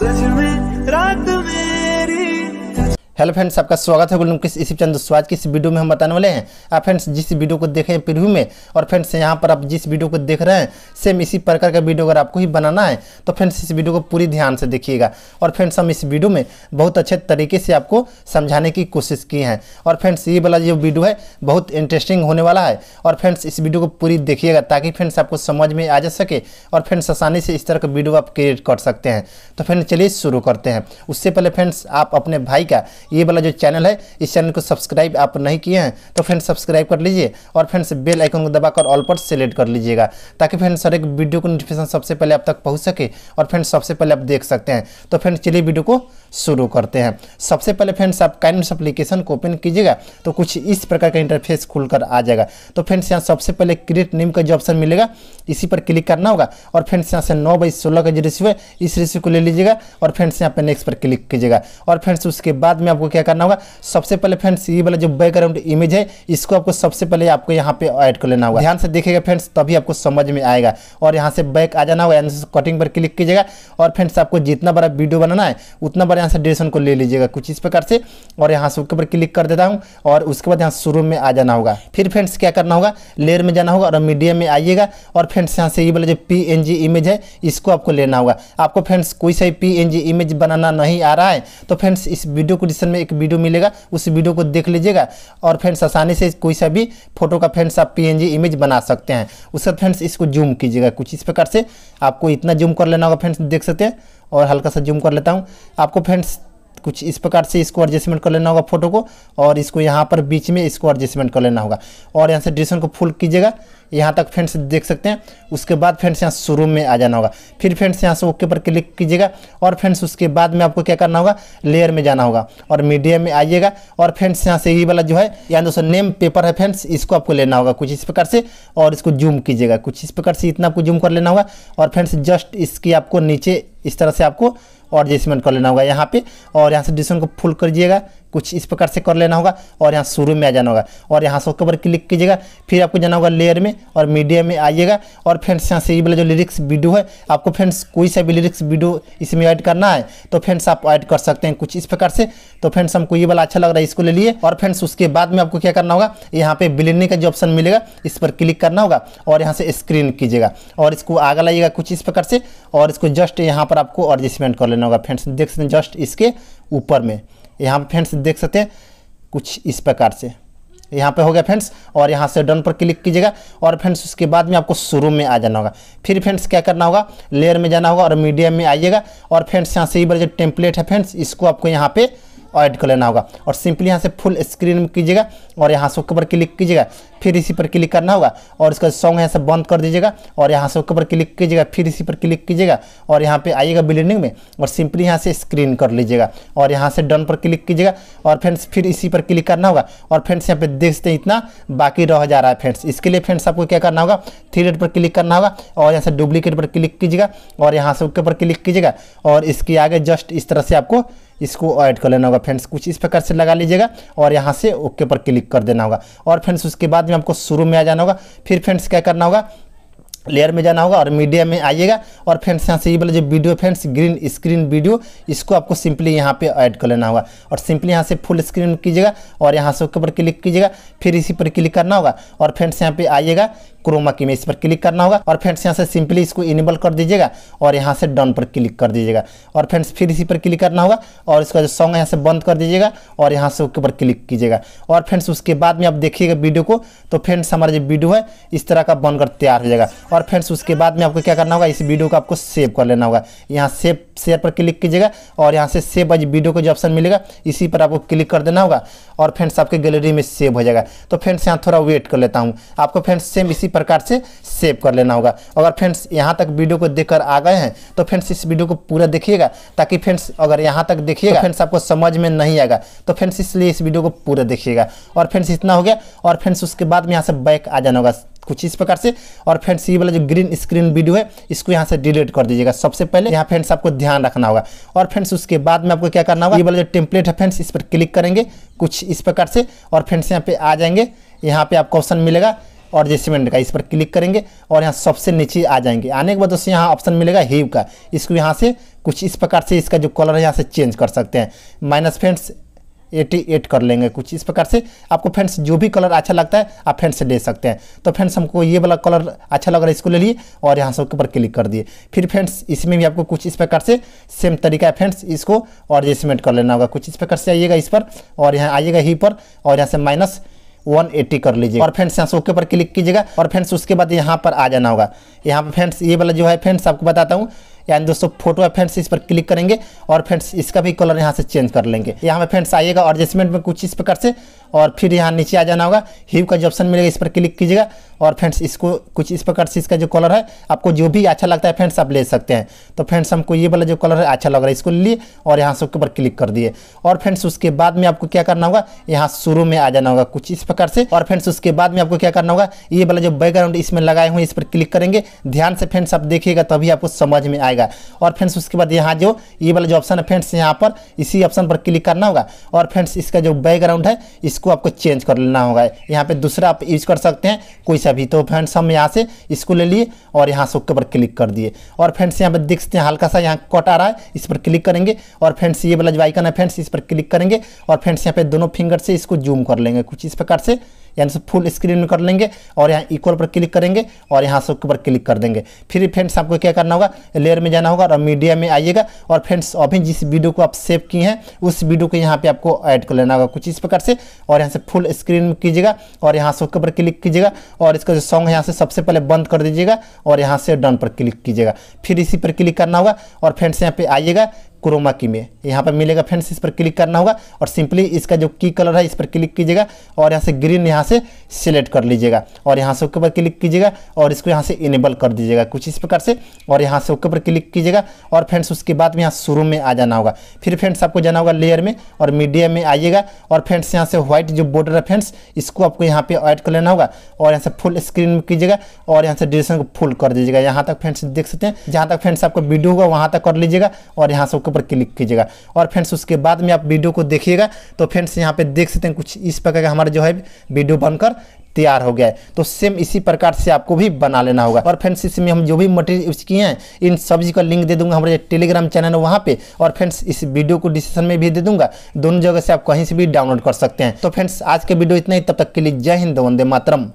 सच में रात में हेलो फ्रेंड्स आपका स्वागत है गुलम किस इसी चंद स्वाज की इस वीडियो में हम बताने वाले हैं आप फ्रेंड्स जिस वीडियो को देखें प्रिव्यू में और फ्रेंड्स यहाँ पर आप जिस वीडियो को देख रहे हैं सेम इसी प्रकार का वीडियो अगर आपको ही बनाना है तो फ्रेंड्स इस वीडियो को पूरी ध्यान से देखिएगा और फ्रेंड्स हम इस वीडियो में बहुत अच्छे तरीके से आपको समझाने की कोशिश की है और फ्रेंड्स ये वाला जो वीडियो है बहुत इंटरेस्टिंग होने वाला है और फ्रेंड्स इस वीडियो को पूरी देखिएगा ताकि फ्रेंड्स आपको समझ में आ जा सके और फ्रेंड्स आसानी से इस तरह का वीडियो आप क्रिएट कर सकते हैं तो फ्रेंड्स चलिए शुरू करते हैं उससे पहले फ्रेंड्स आप अपने भाई का ये वाला जो चैनल है इस चैनल को सब्सक्राइब आप नहीं किए हैं तो फ्रेंड्स सब्सक्राइब कर लीजिए और फ्रेंड्स बेल आइकन को दबाकर ऑल पर सेलेक्ट कर लीजिएगा ताकि फ्रेंड्स हर एक वीडियो को नोटिफिकेशन सबसे पहले आप तक पहुँच सके और फ्रेंड्स सबसे पहले आप देख सकते हैं तो फ्रेंड्स चलिए वीडियो को शुरू करते हैं सबसे पहले फ्रेंड्स आप काइंड एप्लीकेशन को ओपन कीजिएगा तो कुछ इस प्रकार का इंटरफेस खुलकर आ जाएगा तो फ्रेंड्स यहाँ सबसे पहले क्रिएट नेम का जो ऑप्शन मिलेगा इसी पर क्लिक करना होगा और फ्रेंड्स यहाँ से नौ बाई सोलह का जो रिसीव है इस रिसीव को ले लीजिएगा और फ्रेंड्स यहाँ पर नेक्स्ट पर क्लिक कीजिएगा और फ्रेंड्स उसके बाद में आपको क्या करना होगा सबसे पहले फ्रेंड्स ये वाला जो बैकग्राउंड इमेज है इसको आपको सबसे पहले आपको यहाँ पे ऐड कर लेना होगा ध्यान से देखेगा फ्रेंड्स तभी आपको समझ में आएगा और यहाँ से बैक आ जाना होगा यानी कटिंग पर क्लिक कीजिएगा और फ्रेंड्स आपको जितना बड़ा वीडियो बनाना है उतना बड़ा यहाँ से डिशन को ले लीजिएगा कुछ इस प्रकार से और यहाँ से ऊपर क्लिक कर देता हूँ और उसके बाद यहाँ शुरू में आ जाना होगा फिर फ्रेंड्स क्या करना होगा लेयर में जाना होगा और मीडियम में आइएगा और फ्रेंड्स यहाँ से ये वाला जो पी इमेज है इसको आपको लेना होगा आपको फ्रेंड्स कोई सा पी इमेज बनाना नहीं आ रहा है तो फ्रेंड्स इस वीडियो को जिस डिस्क्रिप्शन में एक वीडियो मिलेगा उस वीडियो को देख लीजिएगा और फ्रेंड्स आसानी से कोई सा भी फोटो का फ्रेंड्स आप पी इमेज बना सकते हैं उसका फ्रेंड्स इसको जूम कीजिएगा कुछ इस प्रकार से आपको इतना जूम कर लेना होगा फ्रेंड्स देख सकते हैं और हल्का सा जूम कर लेता हूँ आपको फ्रेंड्स कुछ इस प्रकार से इसको एडजस्टमेंट कर लेना होगा फोटो को और इसको यहाँ पर बीच में इसको एडजस्टमेंट कर लेना होगा और यहाँ से डिशन को फुल कीजिएगा यहाँ तक फ्रेंड्स देख सकते हैं उसके बाद फ्रेंड्स यहाँ शोरूम में आ जाना होगा फिर फ्रेंड्स यहाँ से ओके पर क्लिक कीजिएगा और फ्रेंड्स उसके बाद में आपको क्या करना होगा लेयर में जाना होगा और मीडिया में आइएगा और फ्रेंड्स यहाँ से ये वाला जो है यहाँ दोस्तों नेम पेपर है फ्रेंड्स इसको आपको लेना होगा कुछ इस प्रकार से और इसको जूम कीजिएगा कुछ इस प्रकार से इतना आपको जूम कर लेना होगा और फ्रेंड्स जस्ट इसकी आपको नीचे इस तरह से आपको और जैसे मैंने कर लेना होगा यहाँ पे और यहाँ से डिस्टेंस को फुल कर दीजिएगा कुछ इस प्रकार से कर लेना होगा और यहाँ शुरू में आ जाना होगा और यहाँ से ऊपर क्लिक कीजिएगा फिर आपको जाना होगा लेयर में और मीडिया में आइएगा और फ्रेंड्स यहाँ से ये वाला जो लिरिक्स वीडियो है आपको फ्रेंड्स कोई सा भी लिरिक्स वीडियो इसमें ऐड करना है तो फ्रेंड्स आप ऐड कर सकते हैं कुछ इस प्रकार से तो फ्रेंड्स हमको ये वाला अच्छा लग रहा है इसको ले लिए और फ्रेंड्स उसके बाद में आपको क्या करना होगा यहाँ पे बिलिनी का जो ऑप्शन मिलेगा इस पर क्लिक करना होगा और यहाँ से स्क्रीन कीजिएगा और इसको आगे लाइएगा कुछ इस प्रकार से और इसको जस्ट यहाँ पर आपको एडजस्टमेंट कर लेना होगा फ्रेंड्स देख सकते हैं जस्ट इसके ऊपर में यहाँ पे फ्रेंड्स देख सकते हैं कुछ इस प्रकार से यहाँ पे हो गया फ्रेंड्स और यहाँ से डन पर क्लिक कीजिएगा और फ्रेंड्स उसके बाद में आपको शुरू में आ जाना होगा फिर फ्रेंड्स क्या करना होगा लेयर में जाना होगा और मीडियम में आइएगा और फ्रेंड्स यहाँ से ये बार जो टेम्पलेट है फ्रेंड्स इसको आपको यहाँ पे और ऐड कर लेना होगा और सिंपली यहाँ से फुल स्क्रीन में कीजिएगा और यहाँ से ऊपर क्लिक कीजिएगा फिर इसी पर क्लिक करना होगा और इसका सॉन्ग यहाँ से बंद कर दीजिएगा और यहाँ से ऊपर क्लिक कीजिएगा फिर इसी पर क्लिक कीजिएगा और यहाँ पर आइएगा बिल्डिंग में और सिंपली यहाँ से स्क्रीन कर लीजिएगा और यहाँ से डन पर क्लिक कीजिएगा और फ्रेंड्स फिर इसी पर क्लिक करना होगा और फ्रेंड्स यहाँ पर देखते हैं इतना बाकी रह जा रहा है फ्रेंड्स इसके लिए फ्रेंड्स आपको क्या करना होगा थ्री डेट पर क्लिक करना होगा और यहाँ से डुप्लीकेट पर क्लिक कीजिएगा और यहाँ से ऊपर क्लिक कीजिएगा और इसके आगे जस्ट इस तरह से आपको इसको ऐड कर लेना होगा फ्रेंड्स कुछ इस प्रकार से लगा लीजिएगा और यहाँ से ओके पर क्लिक कर देना होगा और फ्रेंड्स उसके बाद में आपको शुरू में आ जाना होगा फिर फ्रेंड्स क्या करना होगा लेयर में जाना होगा और मीडिया में आइएगा और फ्रेंड्स यहाँ से ये बोले जो video friends green screen video इसको आपको सिंपली यहाँ पे ऐड कर लेना होगा और सिंपली यहाँ से फुल स्क्रीन कीजिएगा और यहाँ से ऊपर क्लिक कीजिएगा फिर इसी पर क्लिक करना होगा और फ्रेंड्स यहाँ पे आइएगा क्रोमा की में इस पर क्लिक करना होगा और फ्रेंड्स यहाँ से सिंपली इसको इनेबल कर दीजिएगा और यहाँ से डन पर क्लिक कर दीजिएगा और फ्रेंड्स फिर इसी पर क्लिक करना होगा और इसका जो सॉन्ग है यहाँ से बंद कर दीजिएगा और यहाँ से उसके ऊपर क्लिक कीजिएगा और फ्रेंड्स उसके बाद में आप देखिएगा वीडियो को तो फ्रेंड्स हमारा जो वीडियो है इस तरह का बनकर तैयार हो जाएगा और फ्रेंड्स उसके बाद में आपको क्या करना होगा इस वीडियो को आपको सेव कर लेना होगा यहाँ सेव शेयर पर क्लिक कीजिएगा और यहाँ से सेव आज वीडियो को जो ऑप्शन मिलेगा इसी पर आपको क्लिक कर देना होगा और फ्रेंड्स आपके गैलरी में सेव हो जाएगा तो फ्रेंड्स यहाँ थोड़ा वेट कर लेता हूँ आपको फ्रेंड्स सेम इसी प्रकार से सेव कर लेना होगा अगर फ्रेंड्स यहाँ तक वीडियो को देखकर आ गए हैं तो फ्रेंड्स इस वीडियो को पूरा देखिएगा ताकि फ्रेंड्स अगर यहाँ तक देखिएगा तो फ्रेंड्स आपको समझ में नहीं आएगा तो फ्रेंड्स इसलिए इस वीडियो को पूरा देखिएगा और फ्रेंड्स इतना हो गया और फ्रेंड्स उसके बाद में यहाँ से बैक आ जाना होगा कुछ इस प्रकार से और फ्रेंड्स ये वाला जो ग्रीन स्क्रीन वीडियो है इसको यहाँ से डिलीट कर दीजिएगा सबसे पहले यहाँ फ्रेंड्स आपको ध्यान रखना होगा और फ्रेंड्स उसके बाद में आपको क्या करना होगा ये वाला जो टेम्पलेट है फ्रेंड्स इस पर क्लिक करेंगे कुछ इस प्रकार से और फ्रेंड्स यहाँ पे आ जाएंगे यहाँ पे आपको ऑप्शन मिलेगा और जेसीमेंट का इस पर क्लिक करेंगे और यहाँ सबसे नीचे आ जाएंगे आने के बाद दोस्तों यहाँ ऑप्शन मिलेगा हीव का इसको यहाँ से कुछ इस प्रकार से इसका जो कलर है यहाँ से चेंज कर सकते हैं माइनस फ्रेंड्स एटी एट कर लेंगे कुछ इस प्रकार से आपको फ्रेंड्स जो भी कलर अच्छा लगता है आप फ्रेंड्स ले सकते हैं तो फ्रेंड्स हमको ये वाला कलर अच्छा लग रहा है इसको ले लिए और यहाँ से ऊपर क्लिक कर दिए फिर फ्रेंड्स इसमें भी आपको कुछ इस प्रकार से सेम तरीका है फ्रेंड्स इसको और एडजस्टमेंट कर लेना होगा कुछ इस प्रकार से आइएगा इस पर और यहाँ आइएगा ही पर और यहाँ से माइनस 180 कर लीजिए और फ्रेंड्स यहाँ से ओके पर क्लिक कीजिएगा और फ्रेंड्स उसके बाद यहाँ पर आ जाना होगा यहाँ पर फ्रेंड्स ये वाला जो है फ्रेंड्स आपको बताता हूँ यानी दोस्तों फोटो है फ्रेंड्स इस पर क्लिक करेंगे और फ्रेंड्स इसका भी कलर यहाँ से चेंज कर लेंगे यहाँ पर फ्रेंड्स आइएगा एडजस्टमेंट में कुछ इस प्रकार से और फिर यहाँ नीचे आ जाना होगा हीव का जो ऑप्शन मिलेगा इस पर क्लिक कीजिएगा और फ्रेंड्स इसको कुछ इस प्रकार से इसका जो कलर है आपको जो भी अच्छा लगता है फ्रेंड्स आप ले सकते हैं तो फ्रेंड्स हमको ये वाला जो कलर है अच्छा लग रहा है इसको लिए और यहाँ से उसके ऊपर क्लिक कर दिए और फ्रेंड्स उसके बाद में आपको क्या करना होगा यहाँ शुरू में आ जाना होगा कुछ इस प्रकार से और फ्रेंड्स उसके बाद में आपको क्या करना होगा ये वाला जो बैकग्राउंड इसमें लगाए हुए इस पर क्लिक करेंगे ध्यान से फ्रेंड्स आप देखिएगा तभी आपको समझ में आएगा आएगा और फ्रेंड्स उसके बाद यहाँ जो ये वाला जो ऑप्शन है फ्रेंड्स यहाँ पर इसी ऑप्शन पर क्लिक करना होगा और फ्रेंड्स इसका जो बैकग्राउंड है इसको आपको चेंज कर लेना होगा यहाँ पर दूसरा आप यूज कर सकते हैं कोई सा भी तो फ्रेंड्स हम यहाँ से इसको ले लिए और यहाँ से ऊपर क्लिक कर दिए और फ्रेंड्स यहाँ पर देख सकते हैं हल्का सा यहाँ कट आ रहा है इस पर क्लिक करेंगे और फ्रेंड्स ये वाला जो आइकन है फ्रेंड्स इस पर क्लिक करेंगे और फ्रेंड्स यहाँ पर दोनों फिंगर से इसको जूम कर लेंगे कुछ इस प्रकार से यानी से फुल स्क्रीन में कर लेंगे और यहाँ इक्वल पर क्लिक करेंगे और यहाँ से ऊपर क्लिक कर देंगे फिर फ्रेंड्स आपको क्या करना होगा लेयर में जाना होगा और मीडिया में आइएगा और फ्रेंड्स अभी जिस वीडियो को आप सेव किए हैं उस वीडियो को यहाँ पर आपको ऐड कर लेना होगा कुछ इस प्रकार से और यहाँ से फुल स्क्रीन में कीजिएगा और यहाँ से ऊपर पर क्लिक कीजिएगा और इसका जो सॉन्ग है यहाँ से सबसे पहले बंद कर दीजिएगा और यहाँ से डन पर क्लिक कीजिएगा फिर इसी पर क्लिक करना होगा और फ्रेंड्स यहाँ पे आइएगा क्रोमा की में यहाँ पर मिलेगा फ्रेंड्स इस पर क्लिक करना होगा और सिंपली इसका जो की कलर है इस पर क्लिक कीजिएगा और यहाँ से ग्रीन यहाँ से सिलेक्ट कर लीजिएगा और यहाँ से ओके पर क्लिक कीजिएगा और इसको यहाँ से इनेबल कर दीजिएगा कुछ इस प्रकार से और यहाँ से ओके पर क्लिक कीजिएगा और फ्रेंड्स उसके बाद में यहाँ शुरू में आ जाना होगा फिर फ्रेंड्स आपको जाना होगा लेयर में और मीडिया में आइएगा और फ्रेंड्स यहाँ से व्हाइट जो बॉर्डर है फ्रेंड्स इसको आपको यहाँ पे ऐड कर लेना होगा और यहाँ से फुल स्क्रीन में कीजिएगा और यहाँ से ड्यूरेशन को फुल कर दीजिएगा यहाँ तक फ्रेंड्स देख सकते हैं जहाँ तक फ्रेंड्स आपका वीडियो होगा वहाँ तक कर लीजिएगा और यहाँ से ओके पर क्लिक कीजिएगा और फ्रेंड्स उसके बाद में आप वीडियो को देखिएगा तो फ्रेंड्स यहाँ पे देख सकते हैं कुछ इस प्रकार का हमारा जो है वीडियो बनकर तैयार हो गया है तो सेम इसी प्रकार से आपको भी बना लेना होगा और फ्रेंड्स इसमें हम जो भी मटेरियल यूज किए हैं इन सब्जी का लिंक दे दूंगा हमारे टेलीग्राम चैनल है वहाँ पे और फ्रेंड्स इस वीडियो को डिस्क्रिप्शन में भी दे दूंगा दोनों जगह से आप कहीं से भी डाउनलोड कर सकते हैं तो फ्रेंड्स आज के वीडियो इतना ही तब तक के लिए जय हिंद वंदे मातरम